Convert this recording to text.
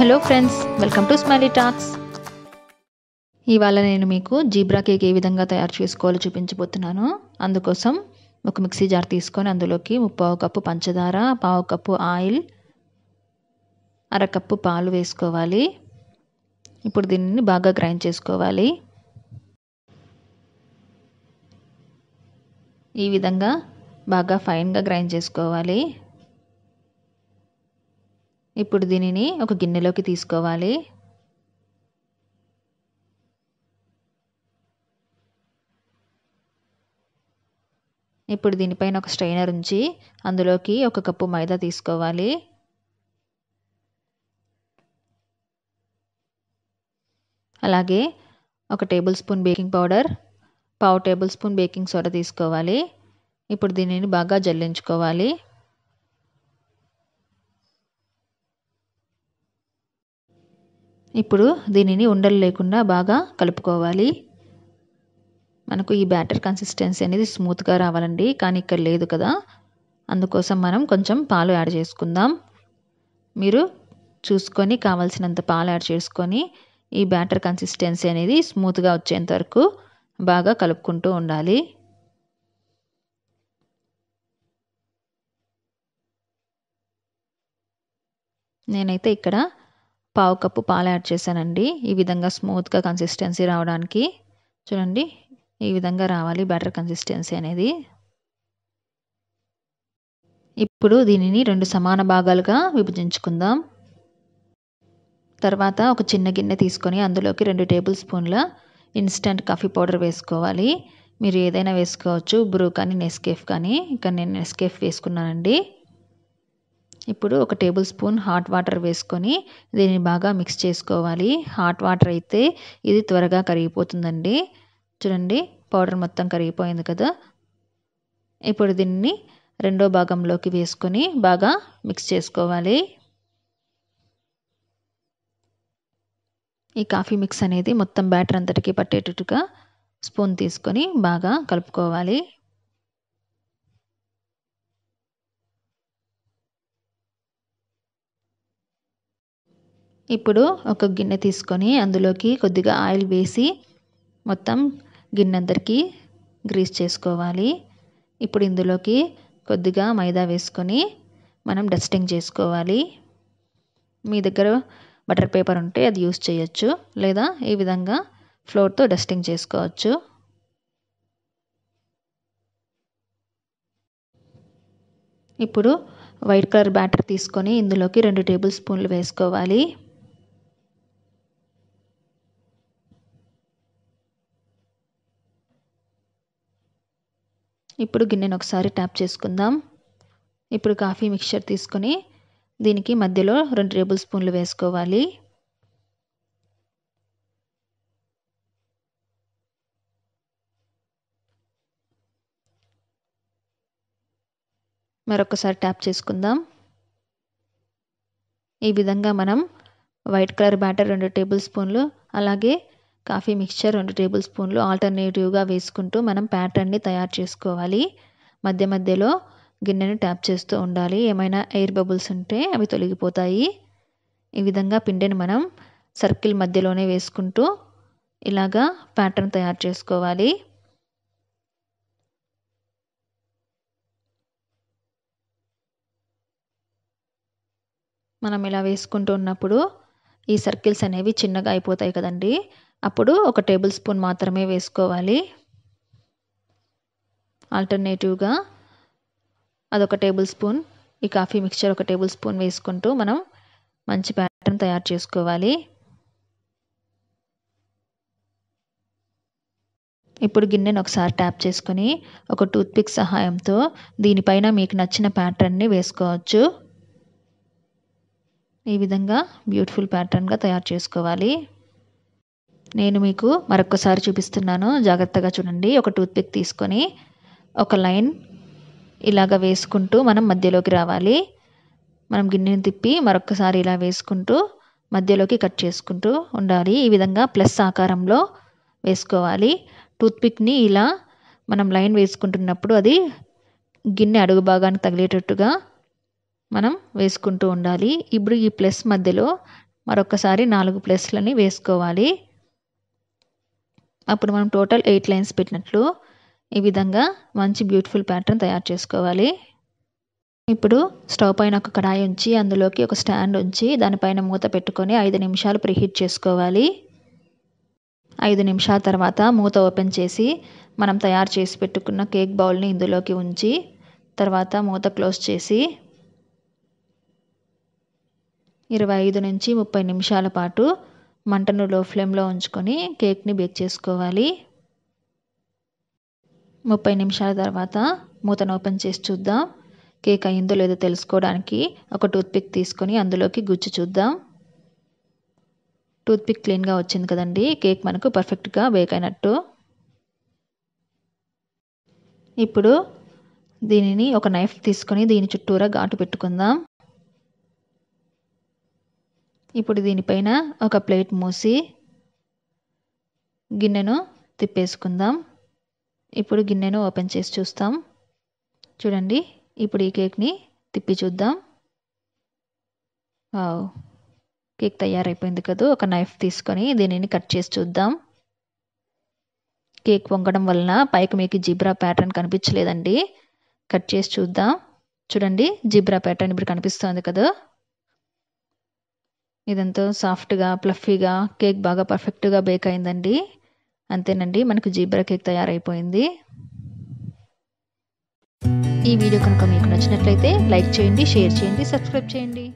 hello friends welcome to Smiley Talks ఇవాళ నేను మీకు జీబ్రా కేక్ ఏ విధంగా తయారు చేసుకోవాలో చూపించబోతున్నాను అందుకోసం ఒక మిక్సీ జార్ తీసుకొని అందులోకి ముప్పావు కప్పు పంచదార పావు కప్పు ఆయిల్ అరకప్పు పాలు వేసుకోవాలి ఇప్పుడు దీనిని బాగా గ్రైండ్ చేసుకోవాలి ఈ విధంగా బాగా ఫైన్గా గ్రైండ్ చేసుకోవాలి ఇప్పుడు దీనిని ఒక గిన్నెలోకి తీసుకోవాలి ఇప్పుడు దీనిపైన ఒక స్ట్రైనర్ ఉంచి అందులోకి ఒక కప్పు మైదా తీసుకోవాలి అలాగే ఒక టేబుల్ స్పూన్ బేకింగ్ పౌడర్ పావు టేబుల్ స్పూన్ బేకింగ్ సోడా తీసుకోవాలి ఇప్పుడు దీనిని బాగా జల్లించుకోవాలి ఇప్పుడు దీనిని ఉండలు లేకుండా బాగా కలుపుకోవాలి మనకు ఈ బ్యాటర్ కన్సిస్టెన్సీ అనేది స్మూత్గా రావాలండి కానీ ఇక్కడ లేదు కదా అందుకోసం మనం కొంచెం పాలు యాడ్ చేసుకుందాం మీరు చూసుకొని కావాల్సినంత పాలు యాడ్ చేసుకొని ఈ బ్యాటర్ కన్సిస్టెన్సీ అనేది స్మూత్గా వచ్చేంత వరకు బాగా కలుపుకుంటూ ఉండాలి నేనైతే ఇక్కడ పావు కప్పు పాలు యాడ్ చేశానండి ఈ విధంగా స్మూత్గా కన్సిస్టెన్సీ రావడానికి చూడండి ఈ విధంగా రావాలి బ్యాటర్ కన్సిస్టెన్సీ అనేది ఇప్పుడు దీనిని రెండు సమాన భాగాలుగా విభజించుకుందాం తర్వాత ఒక చిన్న గిన్నె తీసుకొని అందులోకి రెండు టేబుల్ స్పూన్ల ఇన్స్టంట్ కాఫీ పౌడర్ వేసుకోవాలి మీరు ఏదైనా వేసుకోవచ్చు బ్రూ కానీ నెస్కేఫ్ కానీ ఇక్కడ నేను నెస్కేఫ్ వేసుకున్నానండి ఇప్పుడు ఒక టేబుల్ స్పూన్ హాట్ వాటర్ వేసుకొని దీన్ని బాగా మిక్స్ చేసుకోవాలి హాట్ వాటర్ అయితే ఇది త్వరగా కరిగిపోతుందండి చూడండి పౌడర్ మొత్తం కరిగిపోయింది కదా ఇప్పుడు దీన్ని రెండో భాగంలోకి వేసుకొని బాగా మిక్స్ చేసుకోవాలి ఈ కాఫీ మిక్స్ అనేది మొత్తం బ్యాటర్ అంతటికి పట్టేటట్టుగా స్పూన్ తీసుకొని బాగా కలుపుకోవాలి ఇప్పుడు ఒక గిన్నె తీసుకొని అందులోకి కొద్దిగా ఆయిల్ వేసి మొత్తం గిన్నె అందరికీ గ్రీస్ చేసుకోవాలి ఇప్పుడు ఇందులోకి కొద్దిగా మైదా వేసుకొని మనం డస్టింగ్ చేసుకోవాలి మీ దగ్గర బటర్ పేపర్ ఉంటే అది యూస్ చేయొచ్చు లేదా ఈ విధంగా ఫ్లోర్తో డస్టింగ్ చేసుకోవచ్చు ఇప్పుడు వైట్ కలర్ బ్యాటర్ తీసుకొని ఇందులోకి రెండు టేబుల్ స్పూన్లు వేసుకోవాలి ఇప్పుడు గిన్నెను ఒకసారి ట్యాప్ చేసుకుందాం ఇప్పుడు కాఫీ మిక్చర్ తీసుకొని దీనికి మధ్యలో రెండు టేబుల్ స్పూన్లు వేసుకోవాలి మరొకసారి ట్యాప్ చేసుకుందాం ఈ విధంగా మనం వైట్ కలర్ బ్యాటర్ రెండు టేబుల్ స్పూన్లు అలాగే కాఫీ మిక్చర్ రెండు టేబుల్ స్పూన్లు ఆల్టర్నేటివ్గా వేసుకుంటూ మనం ప్యాటర్న్ని తయారు చేసుకోవాలి మధ్య మధ్యలో గిన్నెను ట్యాప్ చేస్తూ ఉండాలి ఏమైనా ఎయిర్ బబుల్స్ ఉంటే అవి తొలగిపోతాయి ఈ విధంగా పిండిని మనం సర్కిల్ మధ్యలోనే వేసుకుంటూ ఇలాగా ప్యాటర్న్ తయారు చేసుకోవాలి మనం ఇలా వేసుకుంటూ ఉన్నప్పుడు ఈ సర్కిల్స్ అనేవి చిన్నగా అయిపోతాయి కదండీ అప్పుడు ఒక టేబుల్ స్పూన్ మాత్రమే వేసుకోవాలి ఆల్టర్నేటివ్గా అదొక టేబుల్ స్పూన్ ఈ కాఫీ మిక్చర్ ఒక టేబుల్ స్పూన్ వేసుకుంటూ మనం మంచి ప్యాటర్న్ తయారు చేసుకోవాలి ఇప్పుడు గిన్నెను ఒకసారి ట్యాప్ చేసుకొని ఒక టూత్పిక్ సహాయంతో దీనిపైన మీకు నచ్చిన ప్యాటర్న్ని వేసుకోవచ్చు ఈ విధంగా బ్యూటిఫుల్ ప్యాటర్న్గా తయారు చేసుకోవాలి నేను మీకు మరొకసారి చూపిస్తున్నాను జాగ్రత్తగా చూడండి ఒక టూత్పిక్ తీసుకొని ఒక లైన్ ఇలాగ వేసుకుంటూ మనం మధ్యలోకి రావాలి మనం గిన్నెని తిప్పి మరొకసారి ఇలా వేసుకుంటూ మధ్యలోకి కట్ చేసుకుంటూ ఉండాలి ఈ విధంగా ప్లస్ ఆకారంలో వేసుకోవాలి టూత్పిక్ని ఇలా మనం లైన్ వేసుకుంటున్నప్పుడు అది గిన్నె అడుగు భాగానికి తగిలేటట్టుగా మనం వేసుకుంటూ ఉండాలి ఇప్పుడు ఈ ప్లస్ మధ్యలో మరొకసారి నాలుగు ప్లస్లని వేసుకోవాలి అప్పుడు మనం టోటల్ ఎయిట్ లైన్స్ పెట్టినట్లు ఈ విధంగా మంచి బ్యూటిఫుల్ ప్యాటర్న్ తయారు చేసుకోవాలి ఇప్పుడు స్టవ్ పైన ఒక కడాయి ఉంచి అందులోకి ఒక స్టాండ్ ఉంచి దానిపైన మూత పెట్టుకొని ఐదు నిమిషాలు ప్రీహీట్ చేసుకోవాలి ఐదు నిమిషాల తర్వాత మూత ఓపెన్ చేసి మనం తయారు చేసి పెట్టుకున్న కేక్ బౌల్ని ఇందులోకి ఉంచి తర్వాత మూత క్లోజ్ చేసి ఇరవై ఐదు నుంచి ముప్పై నిమిషాల పాటు మంటను లో ఫ్లేమ్లో ఉంచుకొని కేక్ని బేక్ చేసుకోవాలి ముప్పై నిమిషాల తర్వాత మూతను ఓపెన్ చేసి చూద్దాం కేక్ అయిందో లేదో తెలుసుకోవడానికి ఒక టూత్పిక్ తీసుకొని అందులోకి గుచ్చి చూద్దాం టూత్పిక్ క్లీన్గా వచ్చింది కదండి కేక్ మనకు పర్ఫెక్ట్గా బేక్ అయినట్టు ఇప్పుడు దీనిని ఒక నైఫ్ తీసుకొని దీని చుట్టూరా ఘాటు పెట్టుకుందాం ఇప్పుడు దీనిపైన ఒక ప్లేట్ మూసి గిన్నెను తిప్పేసుకుందాం ఇప్పుడు గిన్నెను ఓపెన్ చేసి చూస్తాం చూడండి ఇప్పుడు ఈ కేక్ని తిప్పి చూద్దాం కేక్ తయారైపోయింది కదా ఒక నైఫ్ తీసుకొని దీనిని కట్ చేసి చూద్దాం కేక్ వంగడం వలన పైకి మీకు జిబ్రా ప్యాటర్న్ కనిపించలేదండి కట్ చేసి చూద్దాం చూడండి జిబ్రా ప్యాటర్న్ ఇప్పుడు కనిపిస్తుంది కదా ఇదంతా సాఫ్ట్గా ప్లఫీగా కేక్ బాగా పర్ఫెక్ట్గా బేక్ అయిందండి అంతేనండి మనకు జీబ్రా కేక్ తయారైపోయింది ఈ వీడియో కనుక మీకు నచ్చినట్లయితే లైక్ చేయండి షేర్ చేయండి సబ్స్క్రైబ్ చేయండి